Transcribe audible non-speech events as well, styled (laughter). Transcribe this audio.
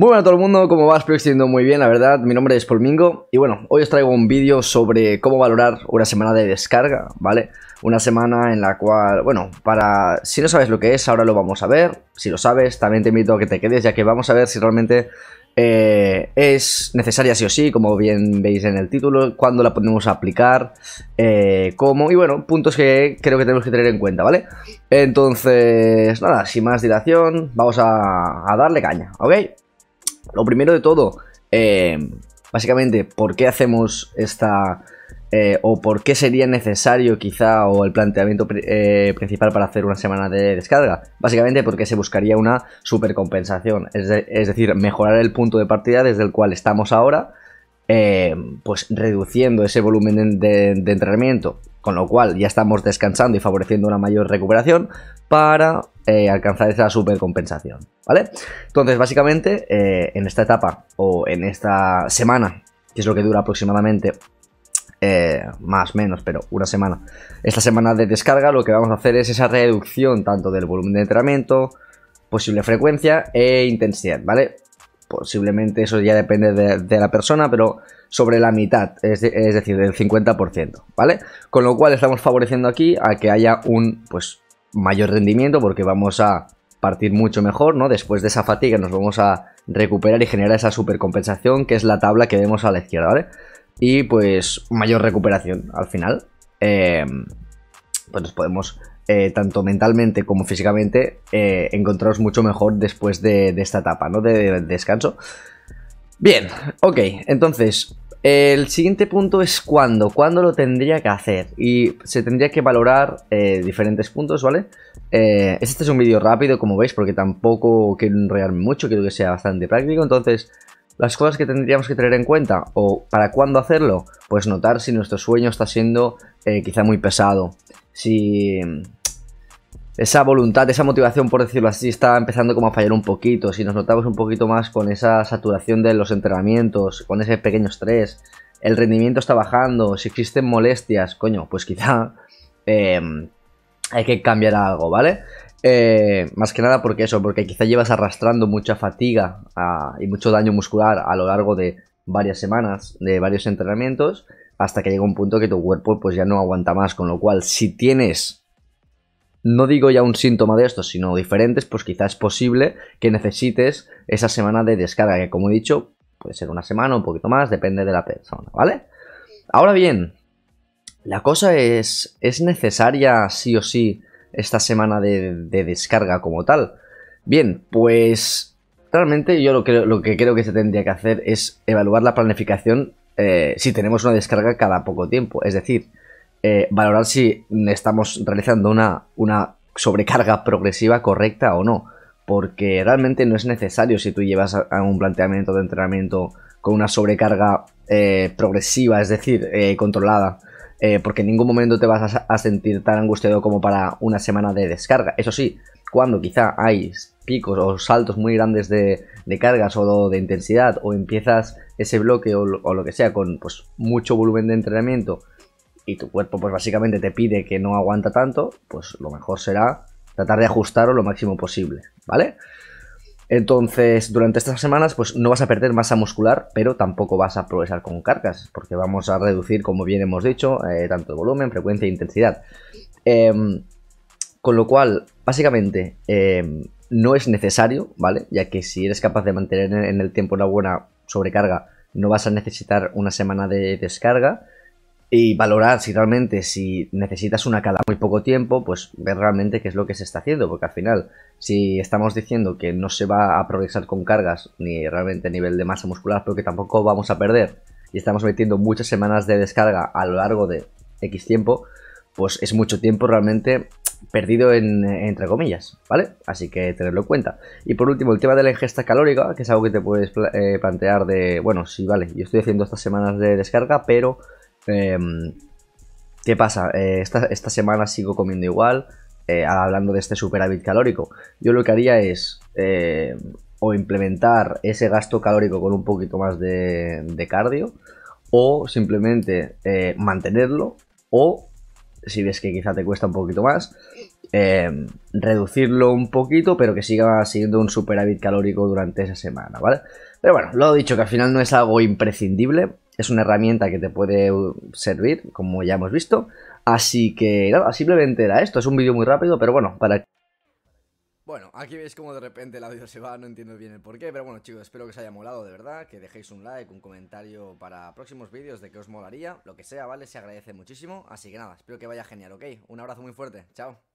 Muy buenas a todo el mundo, ¿cómo vas? Espero que muy bien, la verdad. Mi nombre es Polmingo y bueno, hoy os traigo un vídeo sobre cómo valorar una semana de descarga, ¿vale? Una semana en la cual, bueno, para si no sabes lo que es, ahora lo vamos a ver. Si lo sabes, también te invito a que te quedes, ya que vamos a ver si realmente eh, es necesaria sí o sí, como bien veis en el título, cuándo la podemos aplicar, eh, cómo, y bueno, puntos que creo que tenemos que tener en cuenta, ¿vale? Entonces, nada, sin más dilación, vamos a, a darle caña, ¿ok? Lo primero de todo, eh, básicamente, ¿por qué hacemos esta... Eh, o por qué sería necesario quizá o el planteamiento eh, principal para hacer una semana de descarga. Básicamente porque se buscaría una supercompensación, es, decir, mejorar el punto de partida desde el cual estamos ahora, pues reduciendo ese volumen de, de, entrenamiento con lo cual ya estamos descansando y favoreciendo una mayor recuperación para eh, alcanzar esa supercompensación, ¿vale? Entonces, básicamente, eh, en esta etapa o en esta semana, que es lo que dura aproximadamente eh, más menos, pero una semana, esta semana de descarga, lo que vamos a hacer es esa reducción tanto del volumen de entrenamiento, posible frecuencia e intensidad, ¿vale? Posiblemente eso ya depende de la persona, pero sobre la mitad, es, decir, del 50%, ¿vale? Con lo cual estamos favoreciendo aquí a que haya un pues, mayor rendimiento porque vamos a partir mucho mejor, ¿no? Después de esa fatiga nos vamos a recuperar y generar esa supercompensación que es la tabla que vemos a la izquierda, ¿vale? Y pues mayor recuperación al final. Eh, pues nos podemos, eh, tanto mentalmente como físicamente, eh, encontraros mucho mejor después de, esta etapa, ¿no? de, descanso. Bien, ok, entonces, el siguiente punto es cuándo, cuándo lo tendría que hacer y se tendría que valorar eh, diferentes puntos, ¿vale? Eh, este es un vídeo rápido, como veis, porque tampoco quiero enrollarme mucho, quiero que sea bastante práctico, entonces las cosas que tendríamos que tener en cuenta o para cuándo hacerlo, pues notar si nuestro sueño está siendo eh, quizá muy pesado, si esa voluntad, esa motivación, por decirlo así, está empezando como a fallar un poquito. Si nos notamos un poquito más con esa saturación de los entrenamientos, con ese pequeño estrés, el rendimiento está bajando, si existen molestias, coño, pues quizá (laughs) em, hay que cambiar algo, ¿vale? Eh, más que nada porque eso, porque quizá llevas arrastrando mucha fatiga ah, y mucho daño muscular a lo largo de varias semanas, de varios entrenamientos, hasta que llega un punto que tu cuerpo pues ya no aguanta más, con lo cual si tienes no digo ya un síntoma de esto, sino diferentes, pues quizás es posible que necesites esa semana de descarga, que como he dicho, puede ser una semana o un poquito más, depende de la persona, ¿vale? Ahora bien, la cosa es, ¿es necesaria sí o sí esta semana de, descarga como tal? Bien, pues realmente yo lo que, lo que creo que se tendría que hacer es evaluar la planificación eh, si tenemos una descarga cada poco tiempo, es decir, eh, valorar si estamos realizando una, sobrecarga progresiva correcta o no. Porque realmente no es necesario si tú llevas a, un planteamiento de entrenamiento con una sobrecarga eh, progresiva, es decir, eh, controlada. porque en ningún momento te vas a, sentir tan angustiado como para una semana de descarga. Eso sí, cuando quizá hay picos o saltos muy grandes de, cargas o de intensidad, o empiezas ese bloque o, o lo que sea con pues, mucho volumen de entrenamiento y tu cuerpo pues básicamente te pide que no aguanta tanto, pues lo mejor será tratar de ajustarlo lo máximo posible, ¿vale? Entonces, durante estas semanas, pues no vas a perder masa muscular, pero tampoco vas a progresar con cargas, porque vamos a reducir, como bien hemos dicho, eh, tanto volumen, frecuencia e intensidad. Em, con lo cual, básicamente, em, no es necesario, ¿vale? Ya que si eres capaz de mantener en el tiempo una buena sobrecarga, no vas a necesitar una semana de descarga y valorar si realmente si necesitas una cada muy poco tiempo, pues ver realmente qué es lo que se está haciendo, porque al final si estamos diciendo que no se va a progresar con cargas ni realmente nivel de masa muscular, pero que tampoco vamos a perder y estamos metiendo muchas semanas de descarga a lo largo de X tiempo, pues es mucho tiempo realmente perdido entre comillas, ¿vale? Así que tenerlo en cuenta. Y por último, el tema de la ingesta calórica, que es algo que te puedes eh, plantear de, bueno, sí, vale, yo estoy haciendo estas semanas de descarga, pero Em, ¿Qué pasa? Eh, esta, semana sigo comiendo igual, eh, hablando de este superávit calórico. Yo lo que haría es eh, o implementar ese gasto calórico con un poquito más de, cardio, o simplemente mantenerlo, o si ves que quizá te cuesta un poquito más, em, reducirlo un poquito, pero que siga siguiendo un superávit calórico durante esa semana, ¿vale? Pero bueno, lo he dicho, que al final no es algo imprescindible, es una herramienta que te puede uh, servir, como ya hemos visto. Así que nada, simplemente era esto. Es un vídeo muy rápido, pero bueno, para bueno, aquí veis como de repente el audio se va, no entiendo bien el porqué, pero bueno chicos, espero que os haya molado de verdad, que dejéis un like, un comentario para próximos vídeos de que os molaría, lo que sea, ¿vale? Se agradece muchísimo, así que nada, espero que vaya genial, ¿ok? Un abrazo muy fuerte, chao.